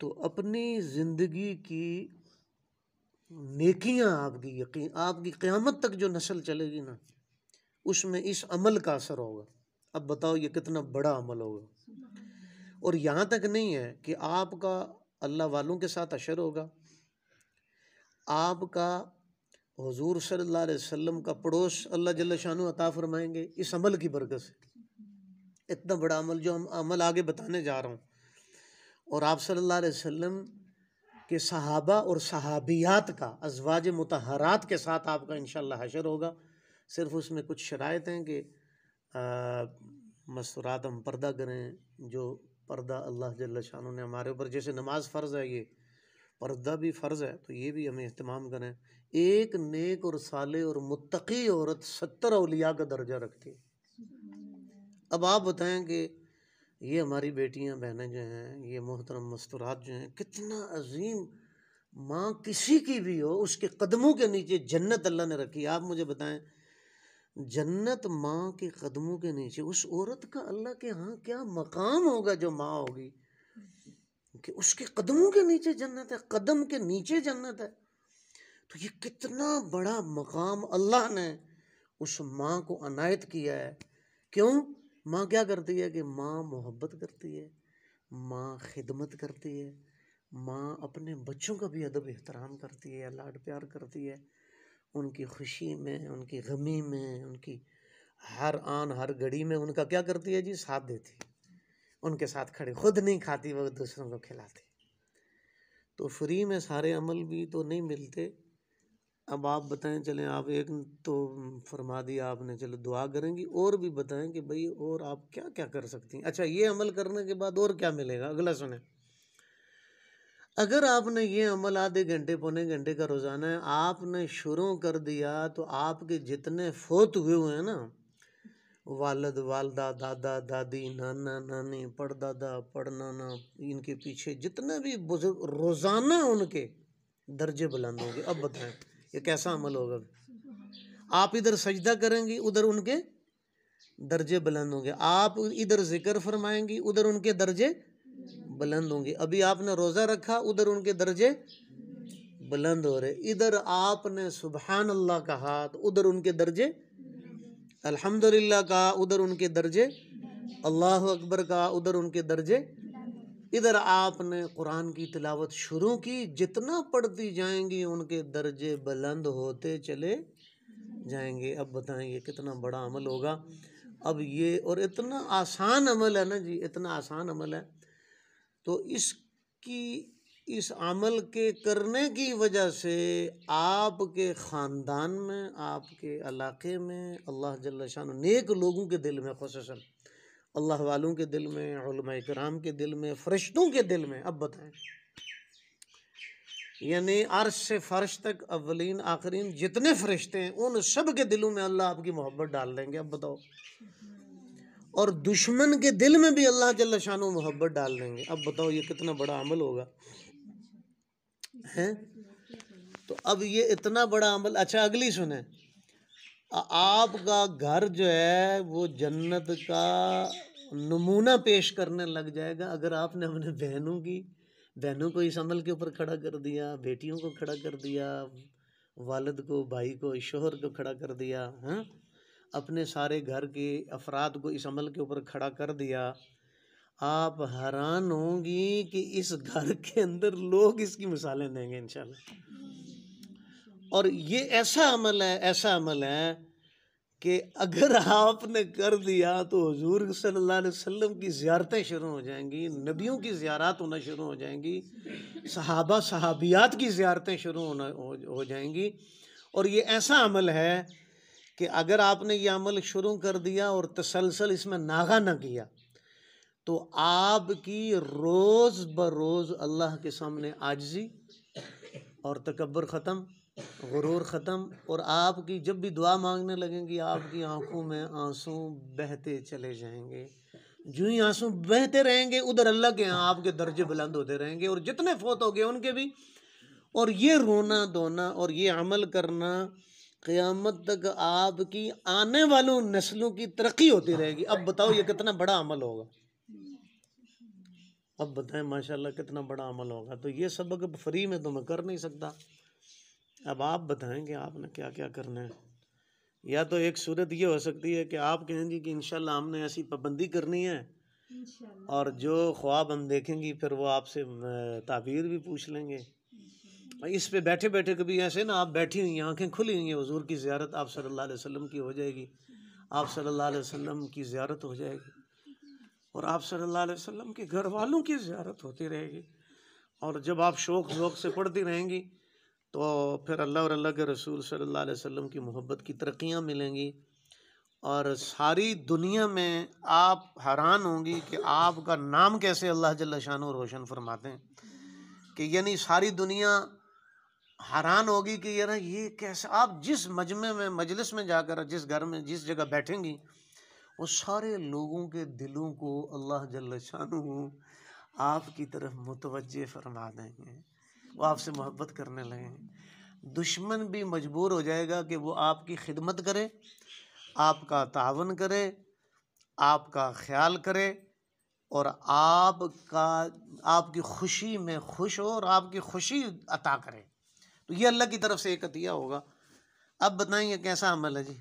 तो अपनी ज़िंदगी की नेकियां आपकी यकीन आपकी क़्यामत तक जो नस्ल चलेगी ना उसमें इस अमल का असर होगा अब बताओ ये कितना बड़ा अमल होगा और यहाँ तक नहीं है कि आपका अल्लाह वालों के साथ अशर होगा आपका हजूर सल्ला वसम का पड़ोस अल्लाह जल्ला शाहू अता फरमाएँगे इस अमल की बरकत से इतना बड़ा अमल जो हम अमल आगे बताने जा रहा हूँ और आप सल्लल्लाहु अलैहि वसल्लम के सहाबा और सहाबियात का अजवाज मतहरात के साथ आपका इन हशर होगा सिर्फ उसमें कुछ शरात हैं कि मस्तूरात हम पर्दा करें जो पर्दा अल्लाह जल्ला ने हमारे ऊपर जैसे नमाज फ़र्ज़ है ये पर्दा भी फ़र्ज़ है तो ये भी हमें अहतमाम करें एक नेक और साले और मतकी औरत सत्तर अलिया का दर्जा रखती है अब आप बताएं कि ये हमारी बेटियां बहनें जो हैं ये मोहतरम मस्तूरात जो हैं कितना अजीम माँ किसी की भी हो उसके कदमों के नीचे जन्नत अल्लाह ने रखी आप मुझे बताएं जन्नत माँ के कदमों के नीचे उस औरत का अल्लाह के यहाँ क्या मकाम होगा जो माँ होगी कि उसके कदमों के नीचे जन्नत है कदम के नीचे जन्नत है तो ये कितना बड़ा मकाम अल्लाह ने उस माँ को अनायत किया है क्यों माँ क्या करती है कि माँ मोहब्बत करती है माँ खिदमत करती है माँ अपने बच्चों का भी अदब एहतराम करती है लाड प्यार करती है उनकी खुशी में उनकी गमी में उनकी हर आन हर घड़ी में उनका क्या करती है जी साथ देती है उनके साथ खड़े खुद नहीं खाती वो दूसरों को खिलाती तो फ्री में सारे अमल भी तो नहीं मिलते अब आप बताएं चलें आप एक तो फरमा दिया आपने चलो दुआ करेंगी और भी बताएं कि भाई और आप क्या क्या कर सकती हैं अच्छा ये अमल करने के बाद और क्या मिलेगा अगला सुने अगर आपने ये अमल आधे घंटे पौने घंटे का रोज़ाना है आपने शुरू कर दिया तो आपके जितने फोत हुए हुए हैं ना वालद वालदा दादा दादी नाना नानी पड़दादा नाना इनके पीछे जितने भी बुजुर्ग रोज़ाना उनके दर्जे बुलंद होंगे अब बताएं ये कैसा अमल होगा आप इधर सजदा करेंगे उधर उनके दर्जे बुलंद होंगे आप इधर जिक्र फरमाएंगी उधर उनके दर्जे बुलंद होंगे अभी आपने रोज़ा रखा उधर उनके दर्जे बुलंद हो रहे इधर आपने सुबहान अल्लाह कहा तो उधर उनके दर्जे अल्हम्दुलिल्लाह कहा उधर उनके दर्जे अल्लाह अकबर कहा उधर उनके दर्जे इधर आपने कुरान की तिलावत शुरू की जितना पढ़ती जाएंगी उनके दर्जे बुलंद होते चले जाएंगे अब बताएं ये कितना बड़ा अमल होगा अब ये और इतना आसान अमल है ना जी इतना आसान अमल है तो इसकी इस अमल के करने की वजह से आपके ख़ानदान में आपके इलाके में अल्लाह जल्ला शान नेक लोगों के दिल में खुशन अल्लाह वालों के दिल में कराम के दिल में फ़रिश्तों के दिल में अब बताएं यानी अर्श से फर्श तक अवलिन आखरीन जितने फरिश्ते हैं उन सब के दिलों में अल्लाह आपकी मोहब्बत डाल देंगे अब बताओ और दुश्मन के दिल में भी अल्लाह जल्ला शान मोहब्बत डाल देंगे अब बताओ ये कितना बड़ा अमल होगा हैं तो अब ये इतना बड़ा अमल अच्छा अगली सुने आपका घर जो है वो जन्नत का नमूना पेश करने लग जाएगा अगर आपने अपने बहनों की बहनों को इस अमल के ऊपर खड़ा कर दिया बेटियों को खड़ा कर दिया वालद को भाई को शोहर को खड़ा कर दिया हैं हाँ? अपने सारे घर के अफराद को इस अमल के ऊपर खड़ा कर दिया आप हैरान होंगी कि इस घर के अंदर लोग इसकी मिसालें देंगे इंशाल्लाह और ये ऐसा अमल है ऐसा अमल है कि अगर आपने कर दिया तो हजूर सल्लल्लाहु अलैहि वसल्लम की ज्यारतें शुरू हो जाएंगी नबियों की ज्यारत होना शुरू हो जाएंगी सहाबा सहाबियात की ज्यारतें शुरू होना हो जाएंगी और ये ऐसा अमल है कि अगर आपने ये अमल शुरू कर दिया और तसलसल इसमें नागा ना किया तो आपकी रोज़ बरोज़ अल्लाह के सामने आजजी और तकबर ख़त्म गुरूर ख़त्म और आपकी जब भी दुआ मांगने लगेंगी आपकी आंखों में आंसू बहते चले जाएंगे जो ही आंसू बहते रहेंगे उधर अल्लाह के यहाँ आपके दर्जे बुलंद होते रहेंगे और जितने फोत हो गए उनके भी और ये रोना धोना और ये अमल करना क़यामत तक आपकी आने वालों नस्लों की तरक्की होती रहेगी अब बताओ ये कितना बड़ा अमल होगा अब बताएं माशाल्लाह कितना बड़ा अमल होगा तो ये सबक फ्री में तो मैं कर नहीं सकता अब आप बताएंगे आपने क्या क्या करना है या तो एक सूरत ये हो सकती है कि आप कहेंगे कि इंशाल्लाह हमने ऐसी पाबंदी करनी है और जो ख्वाब हम देखेंगी फिर वो आपसे ताबीर भी पूछ लेंगे इस पे बैठे बैठे कभी ऐसे ना आप बैठी हुई आंखें खुली हुई हैं हजूर की ज्यारत आप सल्ला वसम की हो जाएगी आप सल्ला वसम की ज्यारत हो जाएगी और आप सल्ला वसम के घर वालों की ज्यारत होती रहेगी और जब आप शौक शौक से पढ़ती रहेंगी तो फिर अल्लाह और अल्लाह के रसूल सल्लल्लाहु अलैहि वसल्लम की मोहब्बत की तरक्याँ मिलेंगी और सारी दुनिया में आप हैरान होंगी कि आपका नाम कैसे अल्लाह जल्ला शान रोशन फरमाते हैं कि यानी सारी दुनिया हैरान होगी कि यार ये कैसे आप जिस मजमे में मजलिस में जाकर जिस घर में जिस जगह बैठेंगी वो सारे लोगों के दिलों को अल्लाह जल्ला शान आपकी तरफ मुतवज़ फरमा देंगे वो आपसे मोहब्बत करने लगेंगे दुश्मन भी मजबूर हो जाएगा कि वो आपकी खिदमत करे आपका तावन करे आपका ख्याल करे और आपका आपकी खुशी में खुश हो और आपकी खुशी अता करे तो ये अल्लाह की तरफ से एक अतिया होगा अब ये कैसा अमल है जी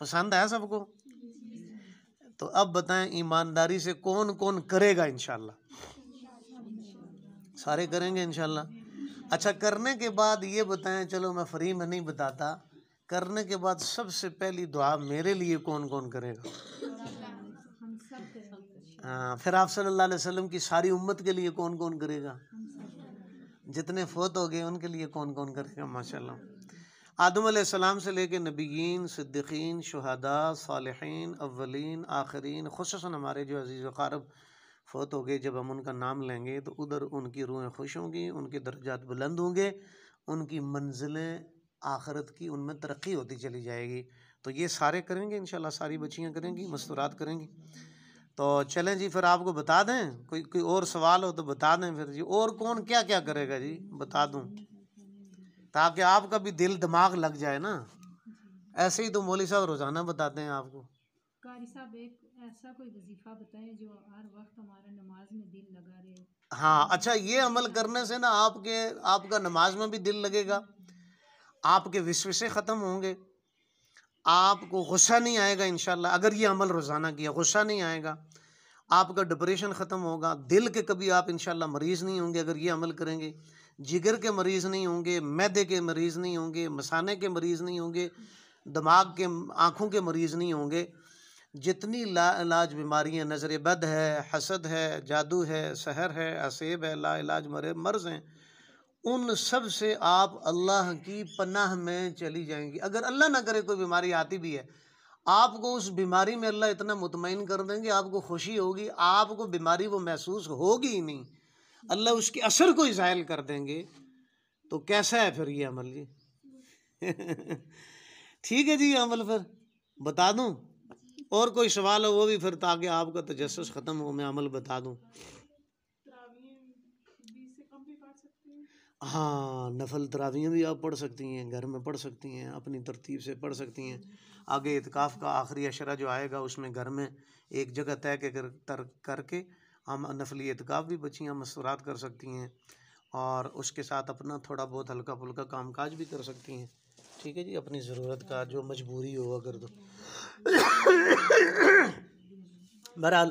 पसंद आया सबको तो अब बताएं ईमानदारी से कौन कौन करेगा इनशाला सारे करेंगे इनशाला अच्छा करने के बाद ये बताएं चलो मैं फ्री में नहीं बताता करने के बाद सबसे पहली दुआ मेरे लिए कौन कौन करेगा हाँ फिर आप सल्लल्लाहु अलैहि वसल्लम की सारी उम्मत के लिए कौन कौन करेगा जितने फोत हो गए उनके लिए कौन कौन करेगा माशाल्लाह आदम सलाम से लेके नबीन सिद्दीकीन शहदा सालहीन अव्वलिन आखरीन खुशन हमारे जो अजीज़ वारब फ़ौत हो गए जब हम उनका नाम लेंगे तो उधर उनकी रूहें खुश होंगी उनके दर्जात बुलंद होंगे उनकी मंजिलें आखरत की उनमें तरक्की होती चली जाएगी तो ये सारे करेंगे इन सारी बच्चियाँ करेंगी मस्तूरात करेंगी तो चलें जी फिर आपको बता दें कोई कोई और सवाल हो तो बता दें फिर जी और कौन क्या क्या करेगा जी बता दूँ ताकि आपका भी दिल दिमाग लग जाए ना ऐसे ही तो मौली साहब रोज़ाना बताते हैं आपको कारी साहब एक ऐसा कोई वजीफा बताएं जो हर वक्त हमारा नमाज में दिल लगा रहे हाँ अच्छा ये अमल करने से ना आपके आपका नमाज में भी दिल लगेगा आपके विश्वसे ख़त्म होंगे आपको गुस्सा नहीं आएगा इन अगर ये अमल रोज़ाना किया गुस्सा नहीं आएगा आपका डिप्रेशन ख़त्म होगा दिल के कभी आप इन मरीज़ नहीं होंगे अगर ये अमल करेंगे जिगर के मरीज़ नहीं होंगे मैदे के मरीज़ नहीं होंगे मसाने के मरीज़ नहीं होंगे दिमाग के आँखों के मरीज़ नहीं होंगे जितनी ला इलाज बीमारियाँ नज़र बद है हसद है जादू है सहर है असेब है ला इलाज मरे मर्ज हैं उन सब से आप अल्लाह की पनाह में चली जाएंगी अगर अल्लाह ना करे कोई बीमारी आती भी है आपको उस बीमारी में अल्लाह इतना मुतमिन कर देंगे आपको खुशी होगी आपको बीमारी वो महसूस होगी ही नहीं अल्लाह उसके असर को ज़ायल कर देंगे तो कैसा है फिर ये अमल जी ठीक है जी अमल फिर बता दूँ और कोई सवाल हो वो भी फिर ताकि आपका तजस ख़त्म हो मैं अमल बता दूँ हाँ नफल तरावियाँ भी आप पढ़ सकती हैं घर में पढ़ सकती हैं अपनी तरतीब से पढ़ सकती हैं आगे इतकाफ़ का आखिरी अशरा जो आएगा उसमें घर में एक जगह तय कर तर करके हम नफली इतकाफ़ भी बचियाँ मसूरात कर सकती हैं और उसके साथ अपना थोड़ा बहुत हल्का फुल्का काम काज भी कर सकती हैं ठीक है जी अपनी ज़रूरत का जो मजबूरी हो अगर तो बहरहाल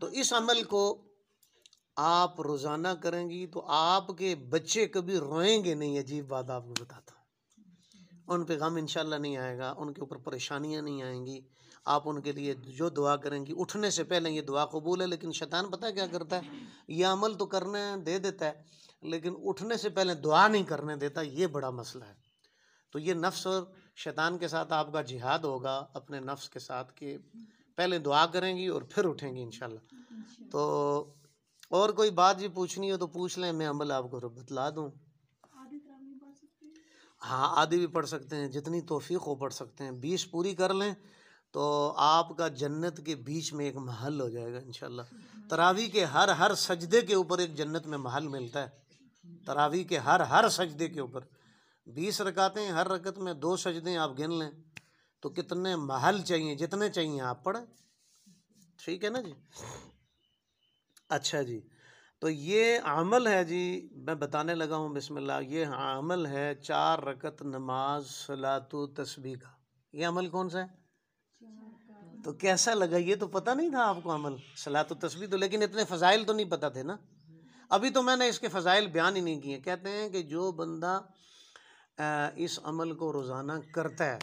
तो इस अमल को आप रोज़ाना करेंगी तो आपके बच्चे कभी रोएंगे नहीं अजीब बात आपको बताता उन पे गम इंशाल्लाह नहीं आएगा उनके ऊपर परेशानियां नहीं आएंगी आप उनके लिए जो दुआ करेंगी उठने से पहले ये दुआ कबूल है लेकिन शैतान पता क्या करता है यह अमल तो करने दे देता है लेकिन उठने से पहले दुआ नहीं करने देता ये बड़ा मसला है तो ये नफ्स और शैतान के साथ आपका जिहाद होगा अपने नफ्स के साथ कि पहले दुआ करेंगी और फिर उठेंगी इन तो और कोई बात भी पूछनी हो तो पूछ लें मैं अमल आपको बतला दूँ हाँ आदि भी पढ़ सकते हैं जितनी तोफ़ी हो पढ़ सकते हैं बीस पूरी कर लें तो आपका जन्नत के बीच में एक महल हो जाएगा इन तरावी के हर हर सजदे के ऊपर एक जन्नत में महल मिलता है तरावी के हर हर सजदे के ऊपर बीस रकातें हर रकत में दो सजदे आप गिन लें तो कितने महल चाहिए जितने चाहिए आप पढ़े ठीक है ना जी अच्छा जी तो ये अमल है जी मैं बताने लगा हूँ बिस्मिल्लाह ये अमल है चार रकत नमाज सलातु तस्बी का ये अमल कौन सा है तो कैसा लगा ये तो पता नहीं था आपको अमल सलातु तस्बी तो लेकिन इतने फ़जाइल तो नहीं पता थे ना अभी तो मैंने इसके फ़जाइल बयान ही नहीं किए कहते हैं कि जो बंदा इस अमल को रोज़ाना करता है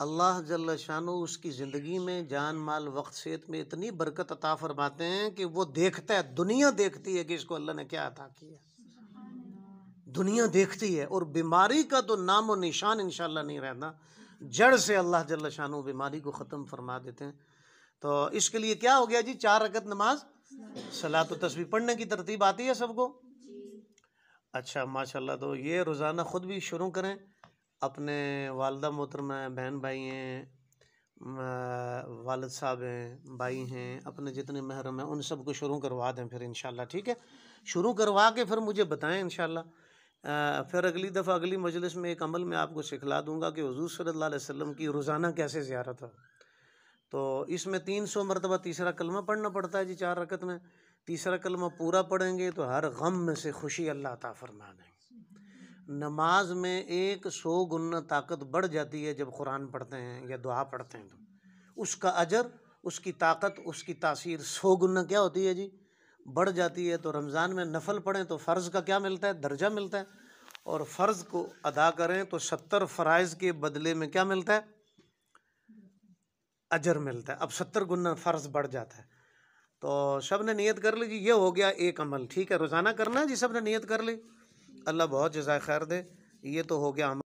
अल्लाह जल्ल शानो उसकी ज़िंदगी में जान माल वक्त सेहत में इतनी बरकत अता फरमाते हैं कि वो देखता है दुनिया देखती है कि इसको अल्लाह ने क्या अता किया दुनिया देखती है और बीमारी का तो नाम और निशान इन नहीं रहना जड़ से अल्लाह जल्ल शान बीमारी को ख़त्म फरमा देते हैं तो इसके लिए क्या हो गया जी चार रकत नमाज सलाह तो तस्वीर पढ़ने की तरतीब आती है सबको अच्छा माशाल्लाह तो ये रोज़ाना ख़ुद भी शुरू करें अपने वालदा मोहतरमा बहन भाई हैं वालद साहब हैं भाई हैं अपने जितने महरम हैं उन सब को शुरू करवा दें फिर इन ठीक है शुरू करवा के फिर मुझे बताएं इन फिर अगली दफ़ा अगली मजलिस में एक अमल मैं आपको सिखला दूंगा कि हज़ू सल्ला वसम की रोज़ाना कैसे ज़्यारत हो तो इसमें तीन सौ मरतबा तीसरा कलमा पढ़ना पड़ता है जी चार रकत में तीसरा कलमा पूरा पढ़ेंगे तो हर गम में से खुशी अल्लाह ता फरमा दें नमाज में एक सौ गुना ताकत बढ़ जाती है जब कुरान पढ़ते हैं या दुआ पढ़ते हैं तो उसका अजर उसकी ताकत उसकी तासीर सौ गुना क्या होती है जी बढ़ जाती है तो रमज़ान में नफल पढ़ें तो फ़र्ज़ का क्या मिलता है दर्जा मिलता है और फ़र्ज़ को अदा करें तो सत्तर फ़रज़ के बदले में क्या मिलता है अजर मिलता है अब सत्तर गुना फ़र्ज़ बढ़ जाता है तो सब ने नीयत कर ली जी ये हो गया एक अमल ठीक है रोज़ाना करना है जी सब ने नीयत कर ली अल्लाह बहुत जजाय खैर दे ये तो हो गया अमल